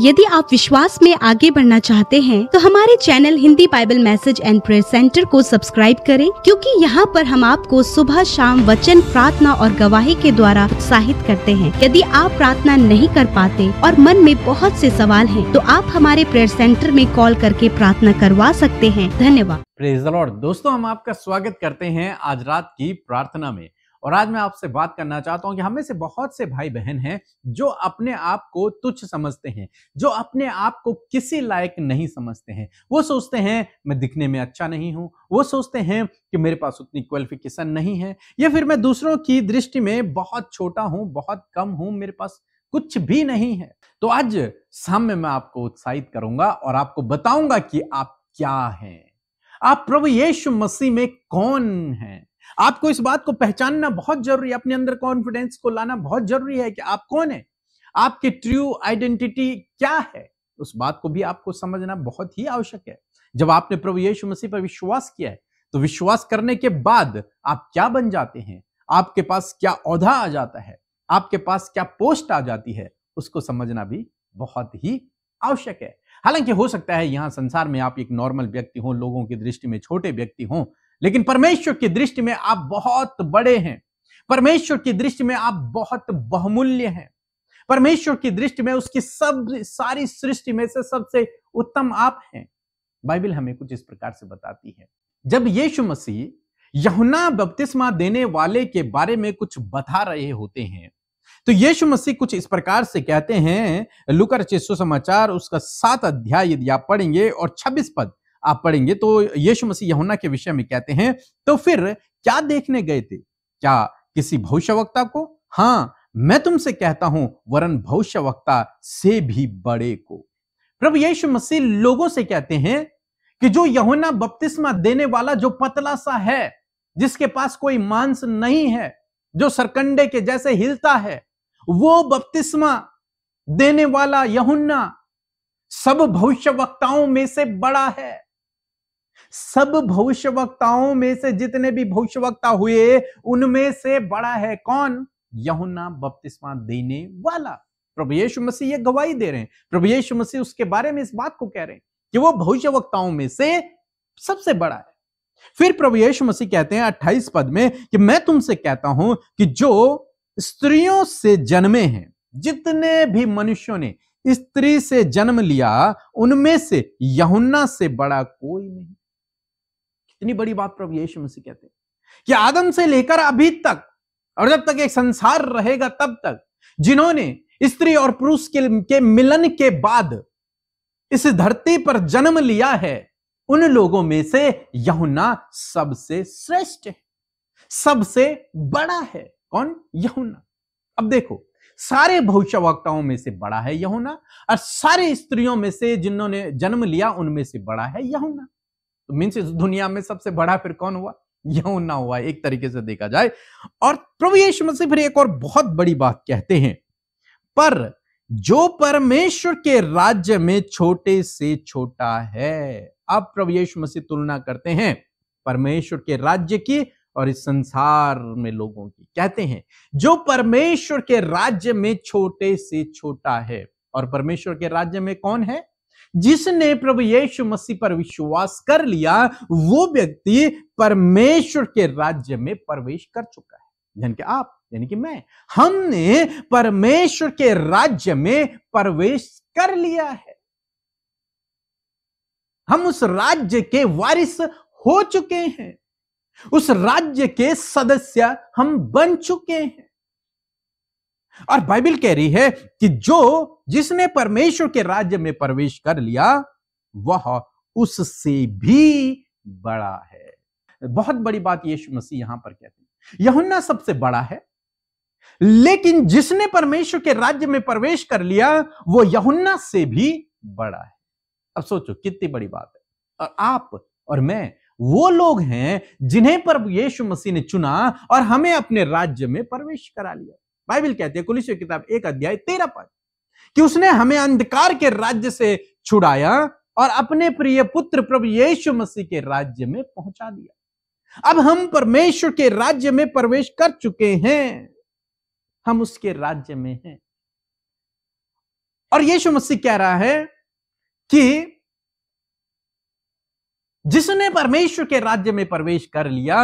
यदि आप विश्वास में आगे बढ़ना चाहते हैं तो हमारे channel Hindi Bible message and prayer centre को सब्सक्राइब करें क्योंकि यहाँ पर हम आपको सुबह शाम वचन प्रार्थना और गवाही के द्वारा उत्साहित करते हैं यदि आप प्रार्थना नहीं कर पाते और मन में बहुत से सवाल हैं, तो आप हमारे प्रेयर सेंटर में कॉल करके प्रार्थना करवा सकते हैं धन्यवाद दोस्तों हम आपका स्वागत करते हैं आज रात की प्रार्थना में और आज मैं आपसे बात करना चाहता हूं कि हमें से बहुत से भाई बहन हैं जो अपने आप को तुच्छ समझते हैं जो अपने आप को किसी लायक नहीं समझते हैं वो सोचते हैं मैं दिखने में अच्छा नहीं हूं वो सोचते हैं कि मेरे पास उतनी क्वालिफिकेशन नहीं है या फिर मैं दूसरों की दृष्टि में बहुत छोटा हूं बहुत कम हूं मेरे पास कुछ भी नहीं है तो आज में मैं आपको उत्साहित करूंगा और आपको बताऊंगा कि आप क्या हैं आप प्रभु यीशु मसीह में कौन हैं आपको इस बात को पहचानना बहुत जरूरी है अपने अंदर कॉन्फिडेंस को लाना बहुत जरूरी है कि आप कौन है आपकी ट्रू आइडेंटिटी क्या है उस बात को भी आपको समझना बहुत ही आवश्यक है जब आपने प्रभु यीशु मसीह पर विश्वास किया है तो विश्वास करने के बाद आप क्या बन जाते हैं आपके पास क्या औधा आ जाता है आपके पास क्या पोस्ट आ जाती है उसको समझना भी बहुत ही आवश्यक है हालांकि हो सकता है यहाँ संसार में आप एक नॉर्मल व्यक्ति हो लोगों की दृष्टि में छोटे व्यक्ति हों लेकिन परमेश्वर की दृष्टि में आप बहुत बड़े हैं परमेश्वर की दृष्टि में आप बहुत बहुमूल्य हैं परमेश्वर की दृष्टि में उसकी सब सारी सृष्टि में से सबसे उत्तम आप हैं बाइबल हमें कुछ इस प्रकार से बताती है जब यीशु मसीह यहुना बपतिस्मा देने वाले के बारे में कुछ बता रहे होते हैं तो यीशु मसीह कुछ इस प्रकार से कहते हैं लुकर समाचार उसका सात अध्याय यदि आप पढ़ेंगे और छब्बीस पद आप पढ़ेंगे तो यीशु मसीह यहुना के विषय में कहते हैं तो फिर क्या देखने गए थे क्या किसी भविष्यवक्ता को हाँ मैं तुमसे कहता हूं वरन भविष्यवक्ता से भी बड़े को प्रभु यीशु मसीह लोगों से कहते हैं कि जो यहुना बपतिस्मा देने वाला जो पतला सा है जिसके पास कोई मांस नहीं है जो सरकंडे के जैसे हिलता है वो बपतिस्मा देने वाला यहुन्ना सब भविष्य वक्ताओं में से बड़ा है सब भविष्य वक्ताओं में से जितने भी भविष्य वक्ता हुए उनमें से बड़ा है कौन यहुना बपतिस्मा देने वाला प्रभु यीशु मसीह ये गवाही दे रहे हैं प्रभु यीशु मसीह उसके बारे में इस बात को कह रहे हैं कि वो भविष्य वक्ताओं में से सबसे बड़ा है फिर प्रभु यीशु मसीह कहते हैं अट्ठाईस पद में कि मैं तुमसे कहता हूं कि जो स्त्रियों से जन्मे हैं जितने भी मनुष्यों ने स्त्री से जन्म लिया उनमें से यहुन्ना से बड़ा कोई नहीं इतनी बड़ी बात प्रभु यीशु मसीह कहते हैं कि आदम से लेकर अभी तक और जब तक एक संसार रहेगा तब तक जिन्होंने स्त्री और पुरुष के, के मिलन के बाद इस धरती पर जन्म लिया है उन लोगों में से यहुना सबसे श्रेष्ठ है सबसे बड़ा है कौन यहुना अब देखो सारे भविष्यवक्ताओं में से बड़ा है यहुना और सारे स्त्रियों में से जिन्होंने जन्म लिया उनमें से बड़ा है यहुना मीन्स दुनिया में सबसे बड़ा फिर कौन हुआ ना हुआ एक तरीके से देखा जाए और प्रभु यीशु मसीह फिर एक और बहुत बड़ी बात कहते हैं पर जो परमेश्वर के राज्य में छोटे से छोटा है अब प्रभु यीशु मसीह तुलना करते हैं परमेश्वर के राज्य की और इस संसार में लोगों की कहते हैं जो परमेश्वर के राज्य में छोटे से छोटा है और परमेश्वर के राज्य में कौन है जिसने प्रभु यीशु मसीह पर विश्वास कर लिया वो व्यक्ति परमेश्वर के राज्य में प्रवेश कर चुका है यानी कि आप यानी कि मैं हमने परमेश्वर के राज्य में प्रवेश कर लिया है हम उस राज्य के वारिस हो चुके हैं उस राज्य के सदस्य हम बन चुके हैं और बाइबल कह रही है कि जो जिसने परमेश्वर के राज्य में प्रवेश कर लिया वह उससे भी बड़ा है बहुत बड़ी बात यीशु मसीह यहां पर कहते हैं यहुन्ना सबसे बड़ा है लेकिन जिसने परमेश्वर के राज्य में प्रवेश कर लिया वो यहुन्ना से भी बड़ा है अब सोचो कितनी बड़ी बात है और आप और मैं वो लोग हैं जिन्हें पर यीशु मसीह ने चुना और हमें अपने राज्य में प्रवेश करा लिया बाइबल कहते हैं कुलिस किताब एक अध्याय तेरह पद कि उसने हमें अंधकार के राज्य से छुड़ाया और अपने प्रिय पुत्र प्रभु यीशु मसीह के राज्य में पहुंचा दिया अब हम परमेश्वर के राज्य में प्रवेश कर चुके हैं हम उसके राज्य में हैं और यीशु मसीह कह रहा है कि जिसने परमेश्वर के राज्य में प्रवेश कर लिया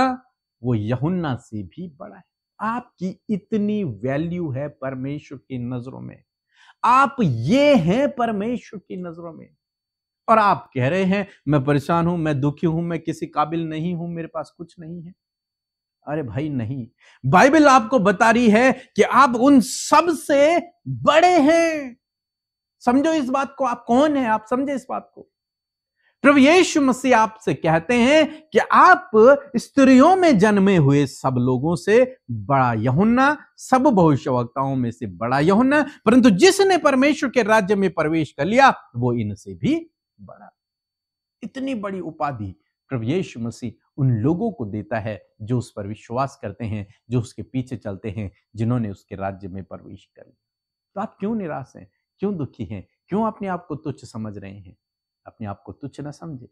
वो यहुन्ना से भी बड़ा है आपकी इतनी वैल्यू है परमेश्वर की नजरों में आप ये हैं परमेश्वर की नजरों में और आप कह रहे हैं मैं परेशान हूं मैं दुखी हूं मैं किसी काबिल नहीं हूं मेरे पास कुछ नहीं है अरे भाई नहीं बाइबल आपको बता रही है कि आप उन सब से बड़े हैं समझो इस बात को आप कौन है आप समझे इस बात को प्रभु यीशु मसीह आपसे कहते हैं कि आप स्त्रियों में जन्मे हुए सब लोगों से बड़ा यहुन्ना सब भविष्यवक्ताओं में से बड़ा यहुन्ना परंतु जिसने परमेश्वर के राज्य में प्रवेश कर लिया वो इनसे भी बड़ा इतनी बड़ी उपाधि प्रभु यीशु मसीह उन लोगों को देता है जो उस पर विश्वास करते हैं जो उसके पीछे चलते हैं जिन्होंने उसके राज्य में प्रवेश कर लिया तो आप क्यों निराश हैं क्यों दुखी हैं क्यों अपने आप को तुच्छ समझ रहे हैं अपने आप को तुच्छ न समझे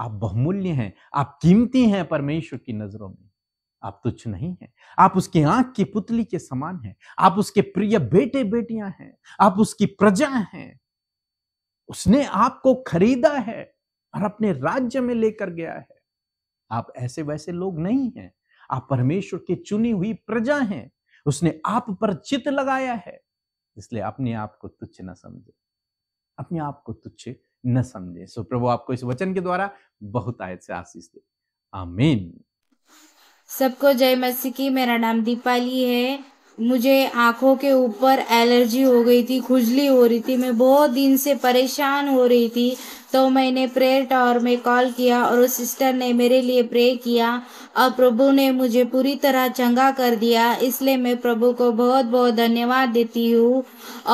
आप बहुमूल्य हैं आप कीमती हैं परमेश्वर की नजरों में आप तुच्छ नहीं हैं आप उसकी आंख की पुतली के समान हैं आप उसके प्रिय बेटे बेटियां हैं आप उसकी प्रजा हैं उसने आपको खरीदा है और अपने राज्य में लेकर गया है आप ऐसे वैसे लोग नहीं हैं आप परमेश्वर की चुनी हुई प्रजा हैं उसने आप पर चित लगाया है इसलिए अपने आप को तुच्छ ना समझे अपने आप को तुच्छ न समझे सो प्रभु आपको इस वचन के द्वारा बहुत आयत से आशीष दे आमीन सबको जय मसीह की मेरा नाम दीपाली है मुझे आँखों के ऊपर एलर्जी हो गई थी खुजली हो रही थी मैं बहुत दिन से परेशान हो रही थी तो मैंने प्रेयर टावर में कॉल किया और उस सिस्टर ने मेरे लिए प्रे किया और प्रभु ने मुझे पूरी तरह चंगा कर दिया इसलिए मैं प्रभु को बहुत बहुत धन्यवाद देती हूँ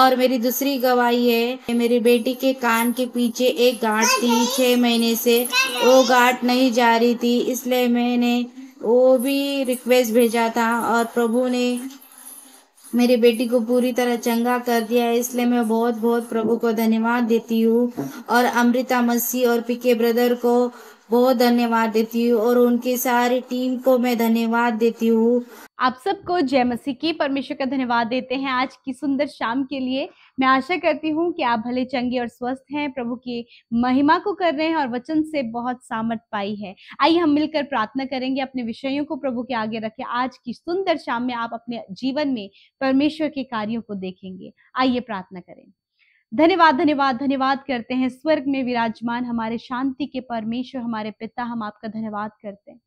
और मेरी दूसरी गवाही है मेरी बेटी के कान के पीछे एक गांठ थी छः महीने से वो गांठ नहीं जा रही थी इसलिए मैंने वो भी रिक्वेस्ट भेजा था और प्रभु ने मेरी बेटी को पूरी तरह चंगा कर दिया है इसलिए मैं बहुत बहुत प्रभु को धन्यवाद देती हूँ और अमृता मसी और पीके ब्रदर को बहुत धन्यवाद देती हूँ और उनकी सारी टीम को मैं धन्यवाद देती हूँ आप सबको जय मसीह की परमेश्वर का धन्यवाद देते हैं आज की सुंदर शाम के लिए मैं आशा करती हूँ कि आप भले चंगे और स्वस्थ हैं प्रभु की महिमा को कर रहे हैं और वचन से बहुत सामर्थ पाई है आइए हम मिलकर प्रार्थना करेंगे अपने विषयों को प्रभु के आगे रखें आज की सुंदर शाम में आप अपने जीवन में परमेश्वर के कार्यों को देखेंगे आइए प्रार्थना करें धन्यवाद धन्यवाद धन्यवाद करते हैं स्वर्ग में विराजमान हमारे शांति के परमेश्वर हमारे पिता हम आपका धन्यवाद करते हैं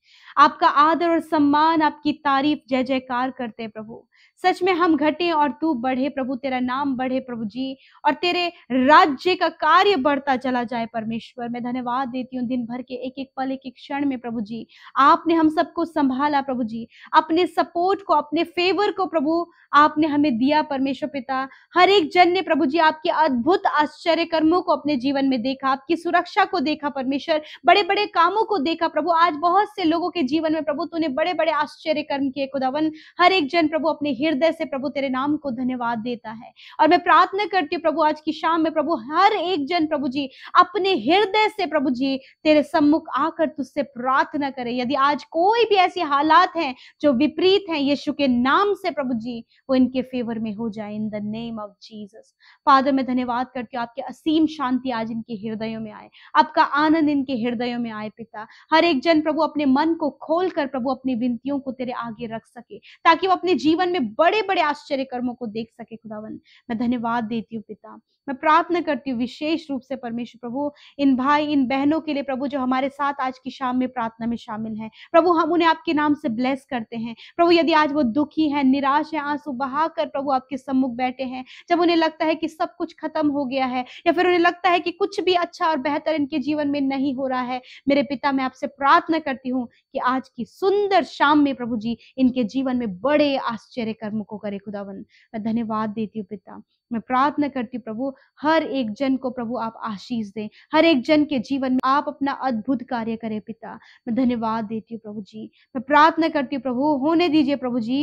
आपका आदर और सम्मान आपकी तारीफ जय जयकार करते हैं प्रभु सच में हम घटे और तू बढ़े प्रभु तेरा नाम बढ़े प्रभु जी और तेरे राज्य का कार्य बढ़ता चला जाए परमेश्वर मैं धन्यवाद देती हूँ दिन भर के एक एक पल एक एक क्षण में प्रभु जी आपने हम सबको संभाला प्रभु जी अपने सपोर्ट को अपने फेवर को प्रभु आपने हमें दिया परमेश्वर पिता हर एक जन ने प्रभु जी आपके अद्भुत आश्चर्य कर्मों को अपने जीवन में देखा आपकी सुरक्षा को देखा परमेश्वर बड़े बड़े कामों को देखा प्रभु आज बहुत से लोगों के जीवन में प्रभु तूने बड़े बड़े आश्चर्य कर्म किए खुदावन हर एक जन प्रभु अपने हृदय से प्रभु तेरे नाम को धन्यवाद देता है और मैं प्रार्थना करती हूँ प्रभु आज की शाम में प्रभु हर एक जन प्रभु जी अपने हृदय से प्रभु जी तेरे सम्मुख आकर तुझसे प्रार्थना करे यदि आज कोई भी ऐसी हालात हैं जो विपरीत हैं यीशु के नाम से प्रभु जी वो इनके फेवर में हो जाए in the name of Jesus father मैं धन्यवाद करती हूँ आपकी असीम शांति आज इनके हृदयों में आए आपका आनंद इनके हृदयों में आए पिता हर एक जन प्रभु अपने मन को खोल कर प्रभु अपनी विनतियों को तेरे आगे रख सके ताकि वो अपने जीवन में बड़े बड़े आश्चर्य कर्मों को देख सके खुदावन मैं धन्यवाद देती हूँ पिता मैं प्रार्थना करती हूँ विशेष रूप से परमेश्वर प्रभु इन भाई इन बहनों के लिए प्रभु जो हमारे साथ आज की शाम में प्रार्थना में शामिल है प्रभु हम उन्हें आपके नाम से ब्लेस करते हैं प्रभु यदि आज वो दुखी है निराश है आंसू बहा कर प्रभु आपके सम्मुख बैठे हैं जब उन्हें लगता है कि सब कुछ खत्म हो गया है या फिर उन्हें लगता है कि कुछ भी अच्छा और बेहतर इनके जीवन में नहीं हो रहा है मेरे पिता मैं आपसे प्रार्थना करती हूँ कि आज की सुंदर शाम में प्रभु जी इनके जीवन में बड़े आश्चर्य कर कर्म को करे खुदावन मैं धन्यवाद देती हूँ पिता मैं प्रार्थना करती हूँ प्रभु हर एक जन को प्रभु आप आशीष दें हर एक जन के जीवन में आप अपना अद्भुत कार्य करें पिता मैं धन्यवाद देती हूँ प्रभु जी मैं प्रार्थना करती हूँ प्रभु होने दीजिए प्रभु जी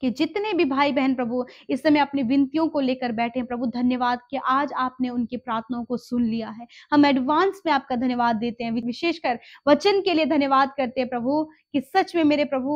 कि जितने भी भाई बहन प्रभु इस समय अपनी विनतियों को लेकर बैठे हैं प्रभु धन्यवाद कि आज आपने उनकी प्रार्थनाओं को सुन लिया है हम एडवांस में आपका धन्यवाद देते हैं विशेषकर वचन के लिए धन्यवाद करते हैं प्रभु कि सच में मेरे प्रभु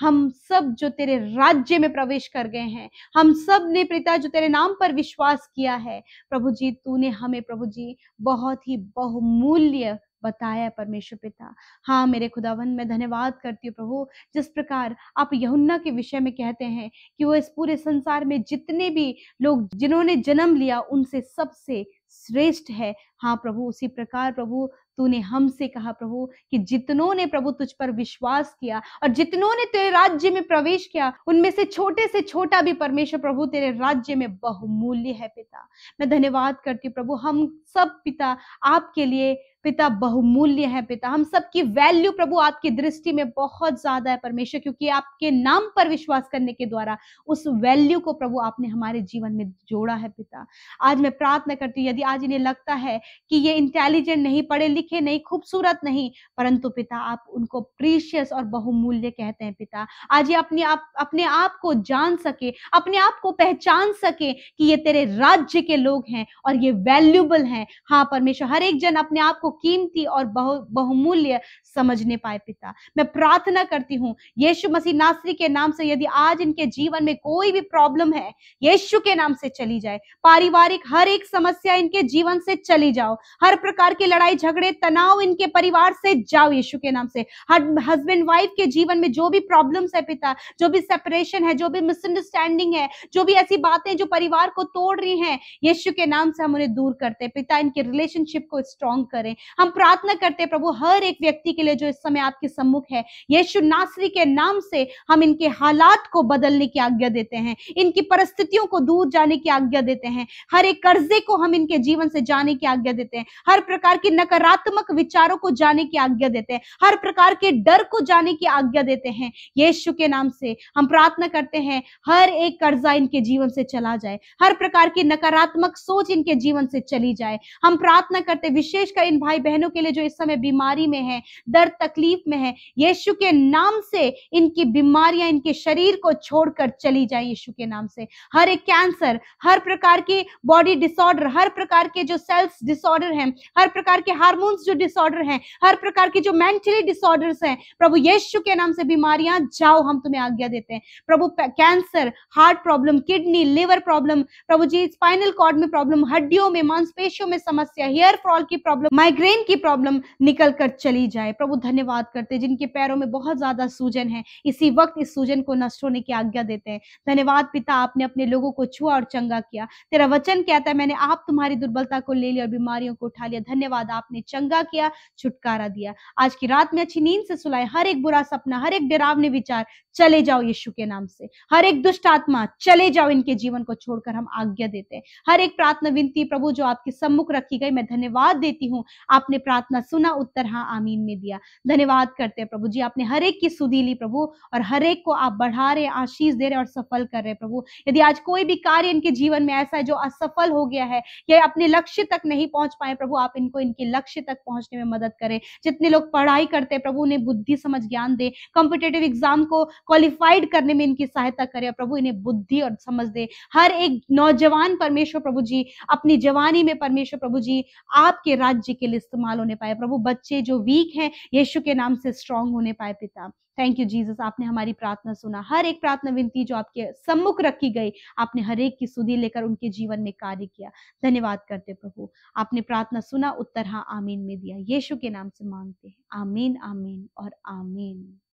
हम सब जो तेरे राज्य में प्रवेश कर गए हैं हम सब ने पिता जो तेरे नाम पर विश्वास किया है प्रभु जी तूने हमें प्रभु जी बहुत ही बहुमूल्य बताया परमेश्वर पिता हाँ मेरे खुदावन मैं धन्यवाद करती हूँ प्रभु जिस प्रकार आप यहुन्ना के विषय में कहते हैं कि वो इस पूरे संसार में जितने भी लोग जिन्होंने जन्म लिया उनसे सबसे श्रेष्ठ है हाँ प्रभु उसी प्रकार प्रभु तूने हमसे कहा प्रभु कि जितनों ने प्रभु तुझ पर विश्वास किया और जितनों ने तेरे राज्य में प्रवेश किया उनमें से छोटे से छोटा भी परमेश्वर प्रभु तेरे राज्य में बहुमूल्य है पिता मैं धन्यवाद करती हूँ प्रभु हम सब पिता आपके लिए पिता बहुमूल्य है पिता हम सबकी वैल्यू प्रभु आपकी दृष्टि में बहुत ज्यादा है परमेश्वर क्योंकि आपके नाम पर विश्वास करने के द्वारा उस वैल्यू को प्रभु आपने हमारे जीवन में जोड़ा है पिता आज मैं प्रार्थना करती हूँ यदि आज इन्हें लगता है कि ये इंटेलिजेंट नहीं पढ़े लिखे नहीं खूबसूरत नहीं परंतु पिता आप उनको प्रीशियस और बहुमूल्य कहते हैं पिता आज ये अपने आप अपने आप को जान सके अपने आप को पहचान सके कि ये तेरे राज्य के लोग हैं और ये वैल्यूबल हैं हाँ परमेश्वर हर एक जन अपने आप को बहुकीमती और बहु बहुमूल्य समझने पाए पिता मैं प्रार्थना करती हूँ यीशु मसीह नासरी के नाम से यदि आज इनके जीवन में कोई भी प्रॉब्लम है यीशु के नाम से चली जाए पारिवारिक हर एक समस्या इनके जीवन से चली जाओ हर प्रकार की लड़ाई झगड़े तनाव इनके परिवार से जाओ यीशु के नाम से हर हस्बैंड वाइफ के जीवन में जो भी प्रॉब्लम्स है पिता जो भी सेपरेशन है जो भी मिसअंडरस्टैंडिंग है जो भी ऐसी बातें जो परिवार को तोड़ रही हैं यीशु के नाम से हम उन्हें दूर करते पिता इनके रिलेशनशिप को स्ट्रॉन्ग करें हम प्रार्थना करते प्रभु हर एक व्यक्ति के लिए जो इस समय आपके सम्मुख है यीशु नासरी के नाम से हम इनके हालात को बदलने की आज्ञा देते हैं इनकी परिस्थितियों को दूर जाने की आज्ञा देते हैं हर एक कर्जे को हम इनके जीवन से जाने की आज्ञा देते हैं हर प्रकार के नकारात्मक विचारों को जाने की आज्ञा देते हैं हर प्रकार के डर को जाने की आज्ञा देते हैं यीशु के नाम से हम प्रार्थना करते हैं हर एक कर्जा इनके जीवन से चला जाए हर प्रकार की नकारात्मक सोच इनके जीवन से चली जाए हम प्रार्थना करते विशेषकर इन भाई बहनों के लिए जो इस समय बीमारी में है दर्द तकलीफ में है यीशु के नाम से इनकी बीमारियां इनके शरीर को छोड़कर चली जाए यीशु के नाम से हर एक कैंसर हर प्रकार के बॉडी डिसऑर्डर हर प्रकार के जो सेल्स डिसऑर्डर हैं हर प्रकार के हार्मोन्स जो डिसऑर्डर हैं हर प्रकार के जो मेंटली डिसऑर्डर्स हैं प्रभु यीशु के नाम से बीमारियां जाओ हम तुम्हें आज्ञा देते हैं प्रभु cancer heart problem kidney liver problem प्रभु जी स्पाइनल कॉर्ड में प्रॉब्लम हड्डियों में मांसपेशियों में समस्या हेयर फॉल की प्रॉब्लम माइग्रेन की प्रॉब्लम निकल कर चली जाए प्रभु प्रभु धन्यवाद करते हैं जिनके पैरों में बहुत ज्यादा सूजन है इसी वक्त इस सूजन को नष्ट होने की आज्ञा देते हैं धन्यवाद पिता आपने अपने लोगों को छुआ और चंगा किया तेरा वचन कहता है मैंने आप तुम्हारी दुर्बलता को ले लिया और बीमारियों को उठा लिया धन्यवाद आपने चंगा किया छुटकारा दिया आज की रात में अच्छी नींद से सुलाए हर एक बुरा सपना हर एक डरावने विचार चले जाओ यीशु के नाम से हर एक दुष्ट आत्मा चले जाओ इनके जीवन को छोड़कर हम आज्ञा देते हैं हर एक प्रार्थना विनती प्रभु जो आपके सम्मुख रखी गई मैं धन्यवाद देती हूँ आपने प्रार्थना सुना उत्तर हाँ आमीन में दिया दिया धन्यवाद करते हैं प्रभु जी आपने हर एक की सुधी ली प्रभु और हर एक को आप बढ़ा रहे आशीष दे रहे और सफल कर रहे प्रभु यदि आज कोई भी कार्य इनके जीवन में ऐसा है जो असफल हो गया है या अपने लक्ष्य तक नहीं पहुंच पाए प्रभु आप इनको इनके लक्ष्य तक पहुंचने में मदद करें जितने लोग पढ़ाई करते हैं प्रभु उन्हें बुद्धि समझ ज्ञान दे कॉम्पिटेटिव एग्जाम को क्वालिफाइड करने में इनकी सहायता करे प्रभु इन्हें बुद्धि और समझ दे हर एक नौजवान परमेश्वर प्रभु जी अपनी जवानी में परमेश्वर प्रभु जी आपके राज्य के लिए इस्तेमाल होने पाए प्रभु बच्चे जो वीक हैं यीशु के नाम से स्ट्रांग होने पाए पिता थैंक यू जीसस आपने हमारी प्रार्थना सुना हर एक प्रार्थना विनती जो आपके सम्मुख रखी गई आपने हर एक की सुधी लेकर उनके जीवन में कार्य किया धन्यवाद करते प्रभु आपने प्रार्थना सुना उत्तर हाँ आमीन में दिया यीशु के नाम से मांगते हैं आमीन आमीन और आमीन